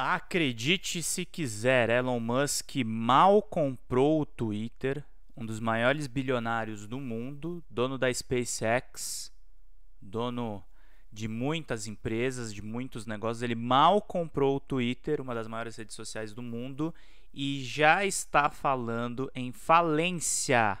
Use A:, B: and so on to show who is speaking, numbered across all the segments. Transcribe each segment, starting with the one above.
A: Acredite se quiser, Elon Musk mal comprou o Twitter, um dos maiores bilionários do mundo, dono da SpaceX, dono de muitas empresas, de muitos negócios. Ele mal comprou o Twitter, uma das maiores redes sociais do mundo, e já está falando em falência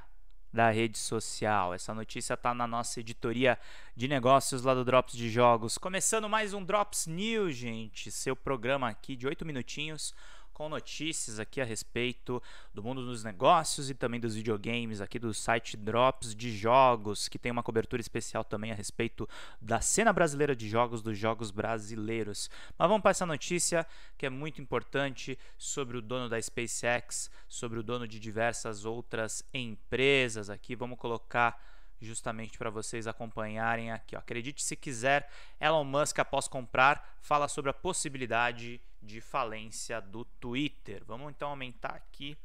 A: da rede social. Essa notícia está na nossa editoria de negócios lá do Drops de Jogos. Começando mais um Drops News, gente, seu programa aqui de oito minutinhos com notícias aqui a respeito do mundo dos negócios e também dos videogames, aqui do site Drops de Jogos, que tem uma cobertura especial também a respeito da cena brasileira de jogos, dos jogos brasileiros. Mas vamos para essa notícia que é muito importante sobre o dono da SpaceX, sobre o dono de diversas outras empresas aqui. Vamos colocar justamente para vocês acompanharem aqui. Ó. Acredite se quiser, Elon Musk, após comprar, fala sobre a possibilidade de falência do Twitter. Vamos então aumentar aqui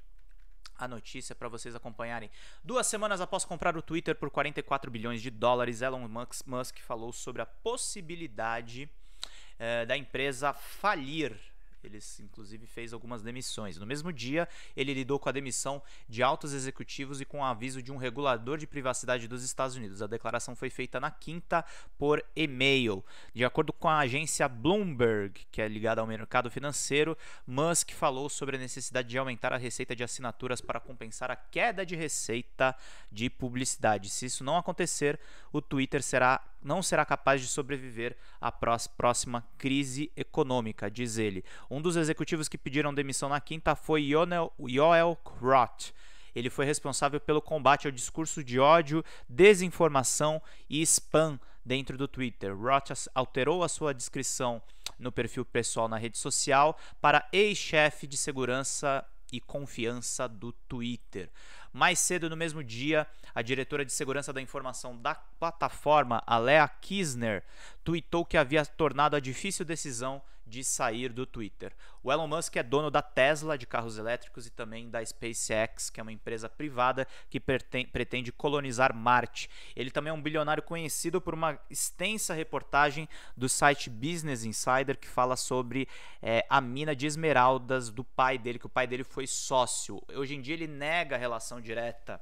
A: a notícia para vocês acompanharem. Duas semanas após comprar o Twitter por 44 bilhões de dólares, Elon Musk falou sobre a possibilidade eh, da empresa falir eles, inclusive, fez algumas demissões. No mesmo dia, ele lidou com a demissão de altos executivos e com o aviso de um regulador de privacidade dos Estados Unidos. A declaração foi feita na quinta por e-mail. De acordo com a agência Bloomberg, que é ligada ao mercado financeiro, Musk falou sobre a necessidade de aumentar a receita de assinaturas para compensar a queda de receita de publicidade. Se isso não acontecer, o Twitter será não será capaz de sobreviver à próxima crise econômica, diz ele. Um dos executivos que pediram demissão na quinta foi Yoel Roth. Ele foi responsável pelo combate ao discurso de ódio, desinformação e spam dentro do Twitter. Roth alterou a sua descrição no perfil pessoal na rede social para ex-chefe de segurança e confiança do Twitter. Mais cedo no mesmo dia, a diretora de segurança da informação da plataforma, Alea Kisner, tweetou que havia tornado a difícil decisão de sair do Twitter. O Elon Musk é dono da Tesla de carros elétricos e também da SpaceX, que é uma empresa privada que pretende colonizar Marte. Ele também é um bilionário conhecido por uma extensa reportagem do site Business Insider que fala sobre é, a mina de esmeraldas do pai dele, que o pai dele foi sócio. Hoje em dia ele nega a relação direta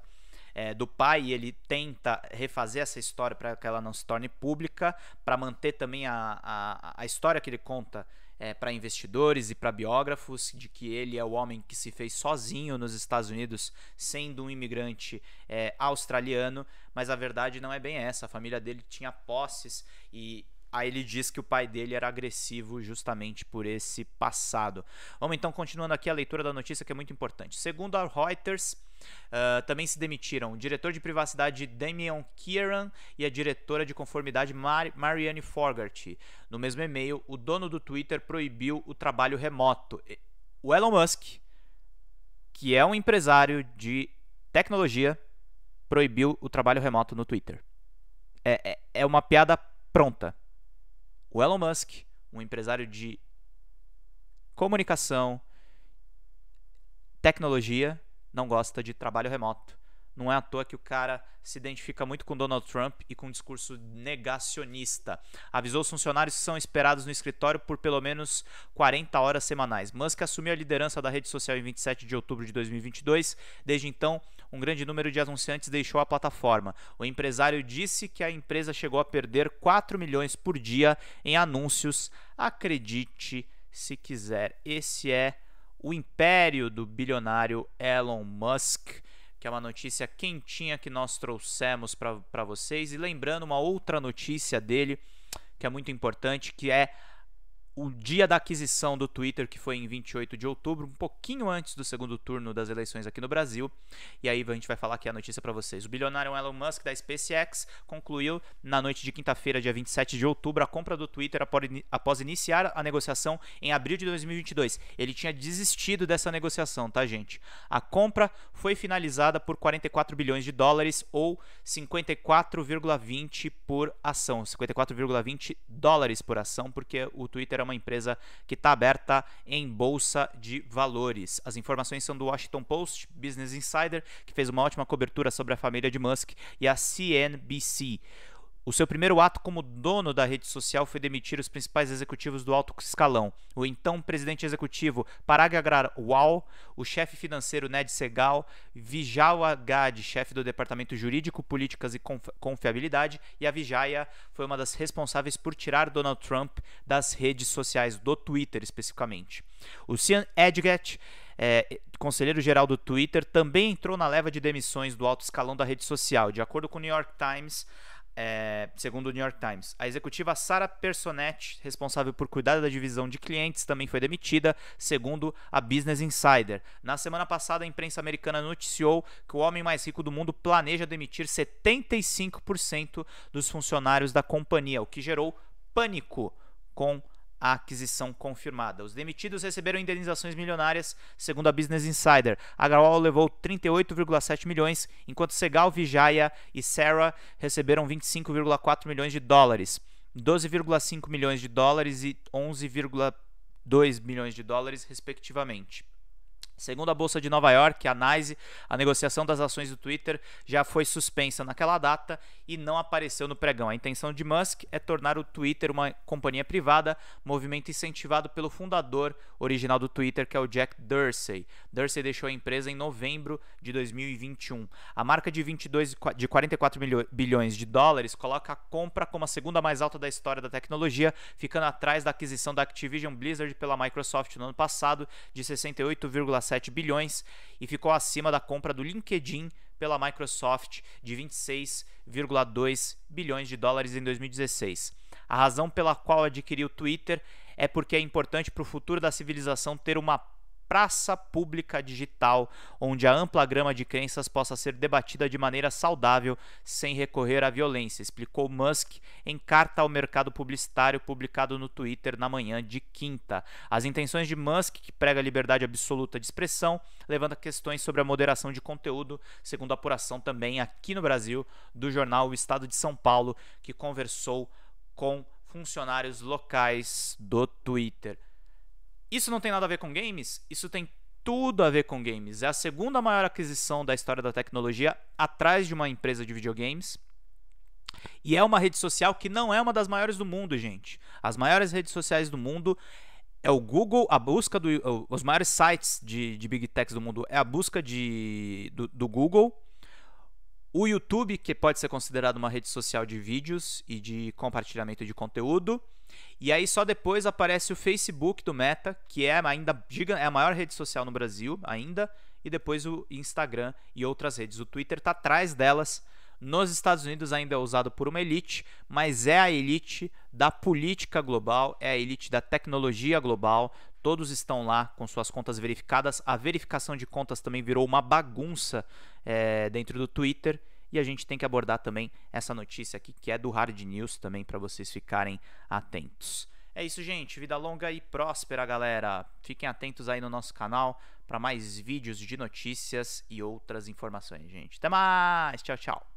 A: é, do pai e ele tenta refazer essa história para que ela não se torne pública, para manter também a, a, a história que ele conta é, para investidores e para biógrafos de que ele é o homem que se fez sozinho nos Estados Unidos, sendo um imigrante é, australiano, mas a verdade não é bem essa. A família dele tinha posses e Aí ele diz que o pai dele era agressivo justamente por esse passado. Vamos então continuando aqui a leitura da notícia que é muito importante. Segundo a Reuters, uh, também se demitiram o diretor de privacidade Damian Kieran e a diretora de conformidade Mar Marianne Fogarty. No mesmo e-mail, o dono do Twitter proibiu o trabalho remoto. O Elon Musk, que é um empresário de tecnologia, proibiu o trabalho remoto no Twitter. É, é, é uma piada pronta o Elon Musk, um empresário de comunicação, tecnologia, não gosta de trabalho remoto. Não é à toa que o cara se identifica muito com Donald Trump e com um discurso negacionista. Avisou os funcionários que são esperados no escritório por pelo menos 40 horas semanais. Musk assumiu a liderança da rede social em 27 de outubro de 2022. Desde então, um grande número de anunciantes deixou a plataforma. O empresário disse que a empresa chegou a perder 4 milhões por dia em anúncios. Acredite se quiser. Esse é o império do bilionário Elon Musk que é uma notícia quentinha que nós trouxemos para vocês. E lembrando uma outra notícia dele, que é muito importante, que é o dia da aquisição do Twitter, que foi em 28 de outubro, um pouquinho antes do segundo turno das eleições aqui no Brasil. E aí a gente vai falar aqui a notícia para vocês. O bilionário Elon Musk da SpaceX concluiu na noite de quinta-feira, dia 27 de outubro, a compra do Twitter após iniciar a negociação em abril de 2022. Ele tinha desistido dessa negociação, tá, gente? A compra foi finalizada por 44 bilhões de dólares ou 54,20 por ação, 54,20 dólares por ação, porque o Twitter é uma empresa que está aberta em bolsa de valores. As informações são do Washington Post, Business Insider, que fez uma ótima cobertura sobre a família de Musk, e a CNBC. O seu primeiro ato como dono da rede social foi demitir os principais executivos do alto escalão. O então presidente executivo Parag Agrawal, o chefe financeiro Ned Segal, Vijal Agad, chefe do departamento jurídico, políticas e confiabilidade, e a Vijaya foi uma das responsáveis por tirar Donald Trump das redes sociais, do Twitter especificamente. O Sean Edgett é, conselheiro-geral do Twitter, também entrou na leva de demissões do alto escalão da rede social. De acordo com o New York Times, é, segundo o New York Times. A executiva Sara Personette, responsável por cuidar da divisão de clientes, também foi demitida, segundo a Business Insider. Na semana passada, a imprensa americana noticiou que o homem mais rico do mundo planeja demitir 75% dos funcionários da companhia, o que gerou pânico com a aquisição confirmada. Os demitidos receberam indenizações milionárias, segundo a Business Insider. A levou 38,7 milhões, enquanto Segal, Vijaya e Sarah receberam 25,4 milhões de dólares. 12,5 milhões de dólares e 11,2 milhões de dólares, respectivamente. Segundo a Bolsa de Nova York, a NYSE, a negociação das ações do Twitter já foi suspensa naquela data e não apareceu no pregão. A intenção de Musk é tornar o Twitter uma companhia privada, movimento incentivado pelo fundador original do Twitter, que é o Jack Dorsey. Dorsey deixou a empresa em novembro de 2021. A marca de 22 de 44 bilhões de dólares coloca a compra como a segunda mais alta da história da tecnologia, ficando atrás da aquisição da Activision Blizzard pela Microsoft no ano passado de 68,7 1,7 bilhões e ficou acima da compra do LinkedIn pela Microsoft de 26,2 bilhões de dólares em 2016. A razão pela qual adquiriu o Twitter é porque é importante para o futuro da civilização ter uma praça pública digital, onde a ampla grama de crenças possa ser debatida de maneira saudável, sem recorrer à violência, explicou Musk em carta ao mercado publicitário publicado no Twitter na manhã de quinta. As intenções de Musk, que prega a liberdade absoluta de expressão, levanta questões sobre a moderação de conteúdo, segundo a apuração também aqui no Brasil do jornal O Estado de São Paulo, que conversou com funcionários locais do Twitter. Isso não tem nada a ver com games? Isso tem tudo a ver com games. É a segunda maior aquisição da história da tecnologia, atrás de uma empresa de videogames. E é uma rede social que não é uma das maiores do mundo, gente. As maiores redes sociais do mundo é o Google, a busca dos Os maiores sites de, de, big techs do mundo é a busca de, do, do Google o YouTube, que pode ser considerado uma rede social de vídeos e de compartilhamento de conteúdo. E aí só depois aparece o Facebook do Meta, que é ainda é a maior rede social no Brasil ainda, e depois o Instagram e outras redes. O Twitter está atrás delas. Nos Estados Unidos ainda é usado por uma elite, mas é a elite da política global, é a elite da tecnologia global. Todos estão lá com suas contas verificadas. A verificação de contas também virou uma bagunça é, dentro do Twitter. E a gente tem que abordar também essa notícia aqui, que é do Hard News também, para vocês ficarem atentos. É isso, gente. Vida longa e próspera, galera. Fiquem atentos aí no nosso canal para mais vídeos de notícias e outras informações, gente. Até mais. Tchau, tchau.